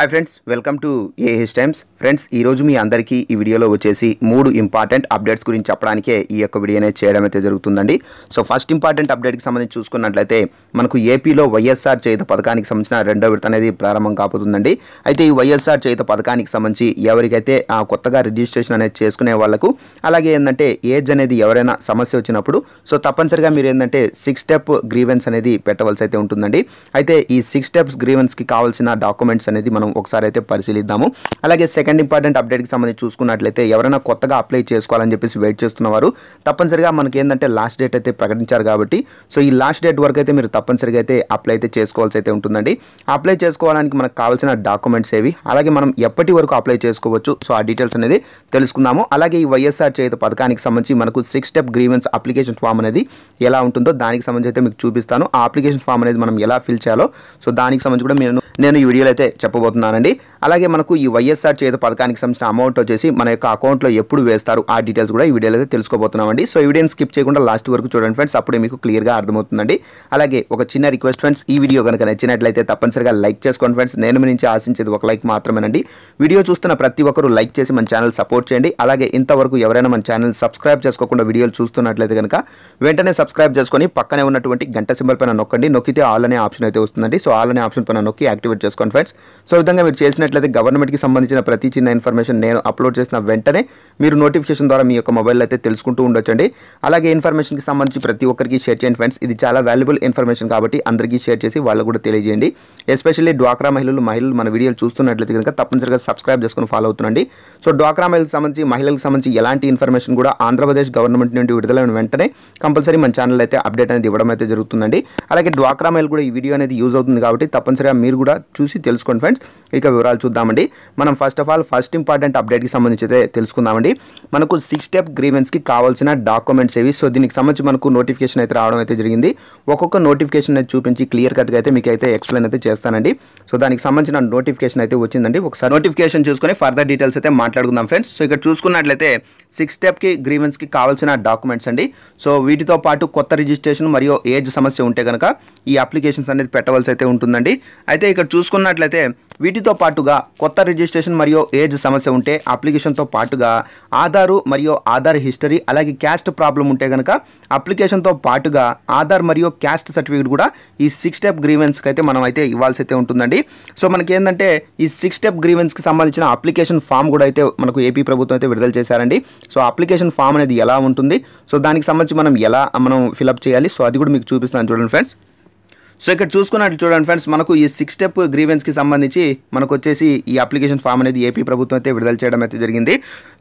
hi friends welcome to A H times friends ఈరోజు మీ అందరికీ ఈ వీడియోలో వచ్చేసి మూడు ఇంపార్టెంట్ అప్డేట్స్ గురించి చెప్పడానికే ఈ యొక్క వీడియోనే చేయడం అయితే జరుగుతుందండి సో ఫస్ట్ ఇంపార్టెంట్ అప్డేట్కి సంబంధించి చూసుకున్నట్లయితే మనకు ఏపీలో వైఎస్ఆర్ చేత పథకానికి సంబంధించిన రెండో విడత అనేది ప్రారంభం కాబోతుందండి అయితే ఈ వైఎస్ఆర్ చేత పథకానికి సంబంధించి ఎవరికైతే కొత్తగా రిజిస్ట్రేషన్ అనేది చేసుకునే వాళ్ళకు అలాగే ఏంటంటే ఏజ్ అనేది ఎవరైనా సమస్య వచ్చినప్పుడు సో తప్పనిసరిగా మీరు ఏంటంటే సిక్స్ స్టెప్ గ్రీవెన్స్ అనేది పెట్టవలసి అయితే ఉంటుందండి అయితే ఈ సిక్స్ స్టెప్స్ గ్రీవెన్స్కి కావాల్సిన డాక్యుమెంట్స్ అనేది మనం ఒకసారి అయితే పరిశీలిద్దాము అలాగే సెకండ్ ఇంపార్టెంట్ అప్డేట్కి సంబంధించి చూసుకున్నట్లయితే ఎవరైనా కొత్తగా అప్లై చేసుకోవాలని చెప్పేసి వెయిట్ చేస్తున్నవారు తప్పనిసరిగా మనకి ఏంటంటే లాస్ట్ డేట్ అయితే ప్రకటించారు కాబట్టి సో ఈ లాస్ట్ డేట్ వరకు అయితే మీరు తప్పనిసరిగా అయితే అప్లై అయితే చేసుకోవాల్సి అయితే ఉంటుందండి అప్లై చేసుకోవడానికి మనకు కావాల్సిన డాక్యుమెంట్స్ ఏవి అలాగే మనం ఎప్పటి వరకు అప్లై చేసుకోవచ్చు సో ఆ డీటెయిల్స్ అనేది తెలుసుకుందాము అలాగే ఈ వైఎస్ఆర్ చేత పథకానికి సంబంధించి మనకు six step grievance application form అనేది ఎలా ఉంటుందో దానికి సంబంధించి అయితే మీకు చూపిస్తాను ఆ అప్లికేషన్ ఫామ్ అనేది మనం ఎలా ఫిల్ చేయాలో సో దానికి సంబంధించి కూడా నేను నేను ఈ వీడియోలో అయితే చెప్పబోతున్నాను తెలియజేయబోతున్నానండి అలాగే మనకు ఈ వైఎస్ఆర్ చేత పథకానికి సంబంధించిన అమౌంట్ వచ్చేసి మన యొక్క అకౌంట్లో ఎప్పుడు వేస్తారు ఆ డీటెయిల్స్ కూడా ఈ వీడియోలో అయితే తెలుసుకోబోతున్నామండి సో ఈ వీడియోని స్కిప్ చేయకుండా లాస్ట్ వరకు చూడండి ఫ్రెండ్స్ అప్పుడే మీకు క్లియర్గా అర్థమవుతుందండి అలాగే ఒక చిన్న రిక్వెస్ట్ ఫ్రెండ్స్ ఈ వీడియో కనుక నచ్చినట్లయితే తప్పనిసరిగా లైక్ చేసుకోండి ఫ్రెండ్స్ నేను నుంచి ఆశించేది ఒక లైక్ మాత్రమేనండి వీడియో చూస్తున్న ప్రతి ఒక్కరు లైక్ చేసి మన ఛానల్ సపోర్ట్ చేయండి అలాగే ఇంతవరకు ఎవరైనా మన ఛానల్ సబ్స్క్రైబ్ చేసుకోకుండా వీడియోలు చూస్తున్నట్లయితే కనుక వెంటనే సబ్స్క్రైబ్ చేసుకొని పక్కనే ఉన్నటువంటి గంట సింబల్ పైన నొక్కండి నొక్కితే ఆల్ అనే ఆప్షన్ అయితే వస్తుందండి సో ఆల్ అనే ఆప్షన్ పైన నొక్కి యాక్టివేట్ చేసుకోండి ఫ్రెండ్స్ సో విధంగా మీరు చేసినట్లయితే గవర్నమెంట్కి సంబంధించిన ప్రతి చిన్న ఇన్ఫర్మేషన్ నేను అప్లోడ్ చేసిన వెంటనే మీరు నోటిఫికేషన్ ద్వారా మీ యొక్క మొబైల్ అయితే తెలుసుకుంటూ ఉండొచ్చండి అలాగే ఇన్ఫర్మేషన్కి సంబంధించి ప్రతి ఒక్కరికి షేర్ చేయండి ఫ్రెండ్స్ ఇది చాలా వాల్యుబుల్ ఇన్ఫర్మేషన్ కాబట్టి అందరికీ షేర్ చేసి వాళ్ళు కూడా తెలియజేయండి ఎస్పెషల్లీ డ్వాక్రా మహిళలు మహిళలు మన వీడియోలు చూస్తున్నట్లయితే కనుక తప్పనిసరిగా సబ్స్క్రైబ్ చేసుకుని ఫాలో అవుతుండండి సో డ్వాక్రా మహిళలకు సంబంధించి మహిళలకు సంబంధించి ఎలాంటి ఇన్ఫర్మేషన్ కూడా ఆంధ్రప్రదేశ్ గవర్నమెంట్ నుండి విడుదలైన వెంటనే కంపల్సరీ మన ఛానల్ అయితే అప్డేట్ అనేది ఇవ్వడం అయితే జరుగుతుందండి అలాగే డ్వాక్రా మహిళలు కూడా ఈ వీడియో అనేది యూజ్ అవుతుంది కాబట్టి తప్పనిసరిగా మీరు కూడా చూసి తెలుసుకోండి ఫ్రెండ్స్ ఇక వివరాలు చూద్దామండి మనం first of all first important అప్డేట్కి సంబంధించి అయితే తెలుసుకుందామండి మనకు సిక్స్ స్టెప్ గ్రీవెన్స్కి కావాల్సిన డాక్యుమెంట్స్ ఏవి సో దీనికి సంబంధించి మనకు నోటిఫికేషన్ అయితే రావడం అయితే జరిగింది ఒక్కొక్క నోటిఫికేషన్ అయితే చూపించి క్లియర్ కట్గా అయితే మీకు అయితే ఎక్స్ప్లెయిన్ అయితే చేస్తానండి సో దానికి సంబంధించిన నోటిఫికేషన్ అయితే వచ్చిందండి ఒకసారి నోటిఫికేషన్ చూసుకొని ఫర్దర్ డీటెయిల్స్ అయితే మాట్లాడుకుందాం ఫ్రెండ్స్ సో ఇక్కడ చూసుకున్నట్లయితే సిక్స్ స్టెప్కి గ్రీవెన్స్కి కావాల్సిన డాక్యుమెంట్స్ అండి సో వీటితో పాటు కొత్త రిజిస్ట్రేషన్ మరియు ఏజ్ సమస్య ఉంటే కనుక ఈ అప్లికేషన్స్ అనేది పెట్టవలసి అయితే ఉంటుందండి అయితే ఇక్కడ చూసుకున్నట్లయితే వీటితో పాటుగా కొత్త రిజిస్ట్రేషన్ మరియు ఏజ్ సమస్య ఉంటే అప్లికేషన్తో పాటుగా ఆధారు మరియు ఆధార్ హిస్టరీ అలాగే క్యాస్ట్ ప్రాబ్లం ఉంటే కనుక అప్లికేషన్తో పాటుగా ఆధార్ మరియు క్యాస్ట్ సర్టిఫికేట్ కూడా ఈ సిక్స్ స్టెప్ గ్రీవెన్స్కి అయితే మనం అయితే ఇవ్వాల్సి అయితే ఉంటుందండి సో మనకి ఏంటంటే ఈ సిక్స్ స్టెప్ గ్రీవెన్స్కి సంబంధించిన అప్లికేషన్ ఫామ్ కూడా అయితే మనకు ఏపీ ప్రభుత్వం అయితే విడుదల చేశారండి సో అప్లికేషన్ ఫామ్ అనేది ఎలా ఉంటుంది సో దానికి సంబంధించి మనం ఎలా మనం ఫిలప్ చేయాలి సో అది కూడా మీకు చూపిస్తాను చూడండి ఫ్రెండ్స్ సో ఇక్కడ చూసుకున్నట్లు చూడండి ఫ్రెండ్స్ మనకు ఈ సిక్స్ స్టెప్ గ్రీవెన్స్కి సంబంధించి మనకు వచ్చేసి ఈ అప్లికేషన్ ఫామ్ అనేది ఏపీ ప్రభుత్వం అయితే విడుదల చేయడం అయితే జరిగింది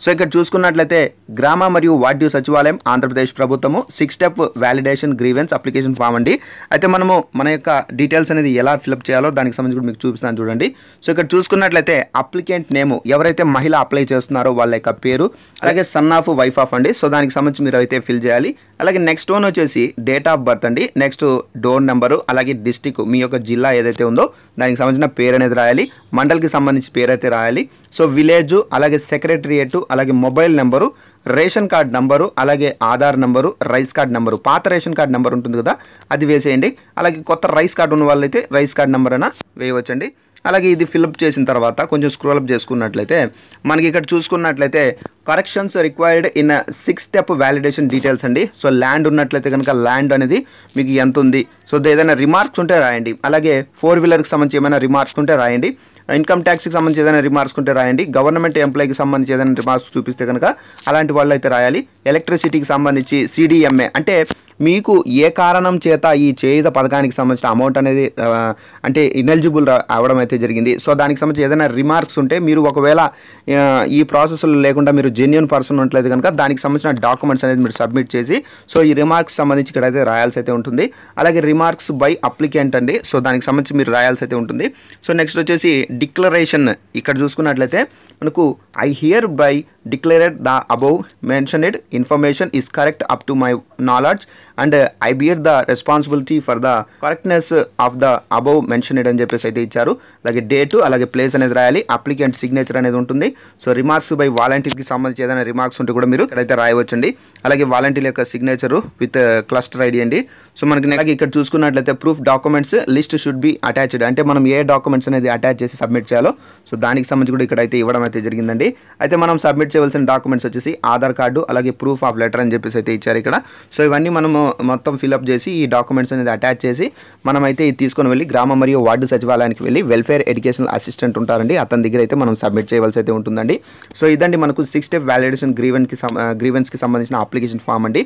సో ఇక్కడ చూసుకున్నట్లయితే గ్రామ మరియు వార్డు సచివాలయం ఆంధ్రప్రదేశ్ ప్రభుత్వము six step validation grievance application form అండి అయితే మనము మన యొక్క డీటెయిల్స్ అనేది ఎలా ఫిలప్ చేయాలో దానికి సంబంధించి మీకు చూపిస్తాను చూడండి సో ఇక్కడ చూసుకున్నట్లయితే అప్లికెంట్ నేమ్ ఎవరైతే మహిళ అప్లై చేస్తున్నారో వాళ్ళ యొక్క పేరు అలాగే సన్ ఆఫ్ వైఫ్ ఆఫ్ అండి సో దానికి సంబంధించి మీరు అయితే ఫిల్ చేయాలి అలాగే నెక్స్ట్ వన్ వచ్చేసి డేట్ ఆఫ్ బర్త్ అండి నెక్స్ట్ డోర్ నెంబరు అలాగే డిస్టిక్ మీ యొక్క జిల్లా ఏదైతే ఉందో దానికి సంబంధించిన పేరు అనేది రాయాలి మండల్కి సంబంధించి పేరు అయితే రాయాలి సో విలేజ్ అలాగే సెక్రటరియేట్ అలాగే mobile number ration card number అలాగే Aadhaar number rice card number పాత రేషన్ కార్డ్ నెంబర్ ఉంటుంది కదా అది వేసేయండి అలాగే కొత్త రైస్ కార్డు ఉన్న వాళ్ళైతే రైస్ కార్డ్ నెంబర్ అయినా వేయవచ్చండి అలాగే ఇది ఫిల్అప్ చేసిన తర్వాత కొంచెం స్క్రోల్అప్ చేసుకున్నట్లయితే మనకి ఇక్కడ చూసుకున్నట్లయితే corrections required in six step validation details అండి సో ల్యాండ్ ఉన్నట్లయితే కనుక ల్యాండ్ అనేది మీకు ఎంత ఉంది సో ఏదైనా రిమార్క్స్ ఉంటే రాయండి అలాగే ఫోర్ వీలర్కి సంబంధించి ఏమైనా రిమార్క్స్ ఉంటే రాయండి ఇన్కమ్ ట్యాక్స్కి సంబంధించి ఏదైనా రిమార్క్స్ ఉంటే రాయండి గవర్నమెంట్ ఎంప్లాయీకి సంబంధించి ఏదైనా రిమార్క్స్ చూపిస్తే కనుక అలాంటి వాళ్ళు అయితే రాయాలి ఎలక్ట్రిసిటీకి సంబంధించి సిడిఎంఏ అంటే మీకు ఏ కారణం చేత ఈ చేయుత పథకానికి సంబంధించిన అమౌంట్ అనేది అంటే ఇనెలిజిబుల్ అవ్వడం అయితే జరిగింది సో దానికి సంబంధించి ఏదైనా రిమార్క్స్ ఉంటే మీరు ఒకవేళ ఈ ప్రాసెస్లో లేకుండా మీరు జెన్యున్ పర్సన్ ఉండలేదు కనుక దానికి సంబంధించిన డాక్యుమెంట్స్ అనేది మీరు సబ్మిట్ చేసి సో ఈ రిమార్క్స్ సంబంధించి ఇక్కడైతే రాయాల్సి అయితే ఉంటుంది అలాగే రిమార్క్స్ బై అప్లికెంట్ అండి సో దానికి సంబంధించి మీరు రాయాల్సి అయితే ఉంటుంది సో నెక్స్ట్ వచ్చేసి డిక్లరేషన్ ఇక్కడ చూసుకున్నట్లయితే మనకు I hereby declare that the above mention information is correct up to my knowledge and I bear the responsibility for the correctness of the above mention అని చెప్పేసి అయితే ఇచ్చారు అలాగే డేటు అలాగే ప్లేస్ అనేది రాయాలి అప్లికెంట్ సిగ్నేచర్ అనేది ఉంటుంది సో రిమార్క్స్ బై వాలంటీర్కి సంబంధించి ఏదైనా రిమార్క్స్ ఉంటే కూడా మీరు ఇక్కడైతే రాయవచ్చండి అలాగే వాలంటీర్ యొక్క సిగ్నేచర్ విత్ క్లస్టర్ ఐడి అండి సో మనకి నెలకి ఇక్కడ చూసుకున్నట్లయితే proof documents list should be attached అంటే మనం ఏ డాక్యుమెంట్స్ అనేది అటాచ్ చేసి సబ్మిట్ చేయాలో సో దానికి సంబంధించి కూడా ఇక్కడ అయితే ఇవ్వడం అయితే జరిగిందండి అయితే మనం సబ్మిట్ చేయవలసిన డాక్యుమెంట్స్ వచ్చేసి ఆధార్ కార్డు అలాగే ప్రూఫ్ ఆఫ్ లెటర్ అని చెప్పేసి అయితే ఇచ్చారు ఇక్కడ సో ఇవన్నీ మనము మొత్తం ఫిలప్ చేసి ఈ డాక్యుమెంట్స్ అనేది అటాచ్ చేసి మనమైతే ఇది తీసుకొని వెళ్ళి గ్రామ మరియు వార్డు సచివాలయానికి వెళ్ళి వెల్ఫేర్ ఎడ్యుకేషనల్ అసిస్టెంట్ ఉంటారండి అతని దగ్గర అయితే మనం సబ్మిట్ చేయవలసి అయితే ఉంటుందండి సో ఇదండి మనకు సిక్స్ స్టెప్ వ్యాలిడేషన్ గ్రీవెన్స్కి గ్రీవెన్స్కి సంబంధించిన అప్లికేషన్ ఫామ్ అండి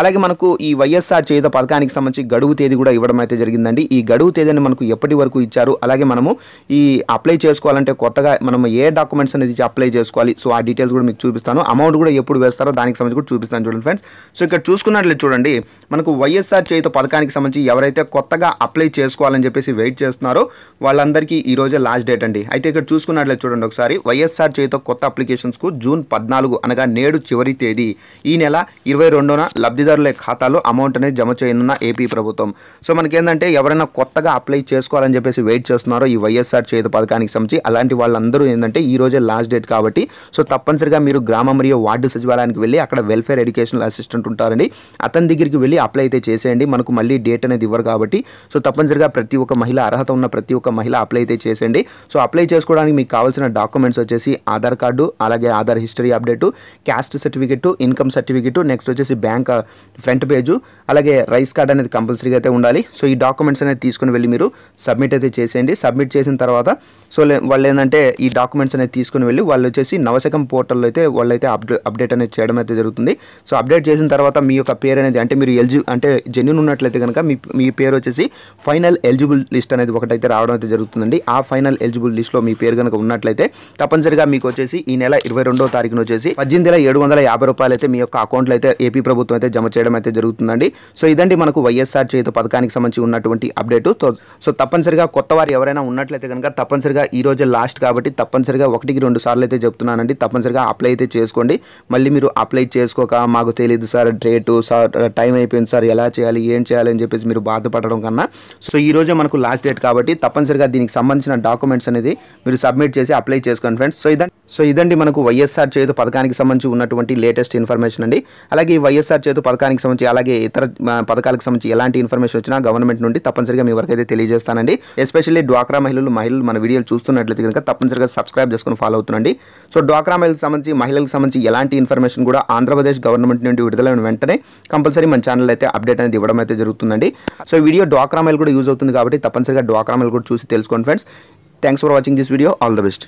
అలాగే మనకు ఈ వైఎస్ఆర్ చేత పథకానికి సంబంధించి గడువు తేదీ కూడా ఇవ్వడం అయితే జరిగిందండి ఈ గడువు తేదీని మనకు ఎప్పటి వరకు ఇచ్చారు అలాగే మనము ఈ అప్లై చేసుకోవాలంటే కొత్తగా మనం ఏ డాక్యుమెంట్స్ అనేది అప్లై చేసుకోవాలి సో ఆ డీటెయిల్స్ కూడా మీకు చూపిస్తాను అమౌంట్ కూడా ఎప్పుడు వేస్తారో దానికి సంబంధించి కూడా చూపిస్తాను చూడండి ఫ్రెండ్స్ సో ఇక్కడ చూసుకున్నట్లయితే చూడండి మనకు వైఎస్ఆర్ చేయుత పథకానికి సంబంధించి ఎవరైతే కొత్తగా అప్లై చేసుకోవాలని చెప్పేసి వెయిట్ చేస్తున్నారో వాళ్ళందరికీ ఈరోజే లాస్ట్ డేట్ అండి అయితే ఇక్కడ చూసుకున్నట్లయితే చూడండి ఒకసారి వైఎస్ఆర్ చేయుత కొత్త అప్లికేషన్స్కు జూన్ పద్నాలుగు అనగా నేడు చివరి తేదీ ఈ నెల ఇరవై రెండున లబ్ధిదారుల ఖాతాలో అమౌంట్ అనేది జమ చేయనున్న ఏపీ ప్రభుత్వం సో మనకేంటంటే ఎవరైనా కొత్తగా అప్లై చేసుకోవాలని చెప్పేసి వెయిట్ చేస్తున్నారో ఈ వైఎస్ఆర్ చేత పథకానికి సంబంధించి అలాంటి వాళ్ళందరూ ఏంటంటే ఈ రోజే లాస్ట్ డేట్ కాబట్టి సో తప్పనిసరిగా మీరు గ్రామ మరియు వార్డు సచివాలయానికి వెళ్ళి అక్కడ వెల్ఫేర్ ఎడ్యుకేషనల్ అసిస్టెంట్ ఉంటారండి అతని దగ్గరికి వెళ్ళి అప్లై అయితే చేసేయండి మనకు మళ్ళీ డేట్ అనేది ఇవ్వరు కాబట్టి సో తప్పనిసరిగా ప్రతి ఒక్క మహిళ అర్హత ఉన్న ప్రతి ఒక్క మహిళ అప్లై అయితే చేసేయండి సో అప్లై చేసుకోవడానికి మీకు కావాల్సిన డాక్యుమెంట్స్ వచ్చేసి ఆధార్ కార్డు అలాగే Aadhaar history update caste certificate income certificate next వచ్చేసి బ్యాంక్ ఫ్రంట్ పేజు అలాగే రైస్ కార్డ్ అనేది కంపల్సరీగా అయితే ఉండాలి సో ఈ డాక్యుమెంట్స్ అనేది తీసుకుని వెళ్ళి మీరు సబ్మిట్ అయితే చేసేయండి సబ్మిట్ చేసిన తర్వాత సో వాళ్ళు ఏంటంటే ఈ డాక్యుమెంట్స్ అనేది తీసుకుని వెళ్ళి వాళ్ళు వచ్చేసి నవశకం పోర్టల్లో అయితే వాళ్ళైతే అప్డేట్ అనేది చేయడం అయితే జరుగుతుంది సో అప్డేట్ చేసిన తర్వాత మీ యొక్క పేరు అనేది అంటే మీరు ఎలిజి అంటే జెన్యున్ ఉన్నట్లయితే కనుక మీ మీ పేరు వచ్చేసి ఫైనల్ ఎలిజిబుల్ లిస్ట్ అనేది ఒకటైతే రావడం అయితే జరుగుతుందండి ఆ ఫైనల్ ఎలిజిబుల్ లిస్ట్లో మీ పేరు కనుక ఉన్నట్లయితే తప్పనిసరిగా మీకు వచ్చేసి ఈ నెల ఇరవై రెండో తారీఖున వచ్చేసి పద్దెనిమిది వేల ఏడు వందల యాభై రూపాయలు అయితే మీ యొక్క అకౌంట్లో అయితే ఏపీ ప్రభుత్వం అయితే జమ చేయడం అయితే జరుగుతుందండి సో ఇదండి మనకు వైఎస్ఆర్ చేత పథకానికి సంబంధించి ఉన్నటువంటి అప్డేట్ సో తప్పనిసరిగా కొత్త వారు ఎవరైనా ఉన్నట్లయితే కనుక తప్పనిసరిగా ఈ రోజు లాస్ట్ కాబట్టి తప్పనిసరిగా ఒకటికి రెండు సార్లు అయితే చెప్తున్నానండి తప్పనిసరిగా అప్లై అయితే చేసుకోండి మళ్ళీ మీరు అప్లై చేసుకోక మాకు తెలియదు సార్ డేటు సార్ టైం అయిపోయింది అయిపోయింది సార్ ఎలా చేయాలి ఏం చేయాలి అని చెప్పేసి మీరు బాధపడడం కన్నా సో ఈ రోజే మనకు లాస్ట్ డేట్ కాబట్టి తప్పనిసరిగా దీనికి సంబంధించిన డాక్యుమెంట్స్ అనేది మీరు సబ్మిట్ చేసి అప్లై చేసుకోండి ఫ్రెండ్స్ సో ఇదండి సో ఇదండి మనకు వైఎస్ఆర్ చేతు పథకానికి సంబంధించి ఉన్నటువంటి లేటెస్ట్ ఇన్ఫర్మేషన్ అండి అలాగే ఈ వైఎస్ఆర్ చేతు పథకానికి సంబంధించి అలాగే ఇతర పథకాలకు సంబంధించి ఎలాంటి ఇన్ఫర్మేషన్ వచ్చినా గవర్నమెంట్ నుండి తప్పనిసరిగా మీ వరకు అయితే తెలియజేస్తానండి ఎస్పెషల్లీ డ్వాక్రా మహిళలు మహిళలు మన వీడియోలు చూస్తున్నట్లయితే కనుక తప్పనిసరిగా సబ్స్క్రైబ్ చేసుకుని ఫాలో అవుతుందండి సో డ్వాక్రా మహిళలకు సంబంధించి మహిళలకు సంబంధించి ఎలాంటి ఇన్ఫర్మేషన్ కూడా ఆంధ్రప్రదేశ్ గవర్నమెంట్ నుండి విడుదలైన వెంటనే కంపల్సరీ మన ఛానల్ ఛానల్ అయితే అప్డేట్ అనేది ఇవ్వడం అయితే జరుగుతుందండి సో వీడియో డ్వాక్రామైల్ కూడా యూజ్ అవుతుంది కాబట్టి తప్పనిసరిగా డ్వాక్రామైల్ కూడా చూసి తెలుసుకోండి friends thanks for watching this video all the best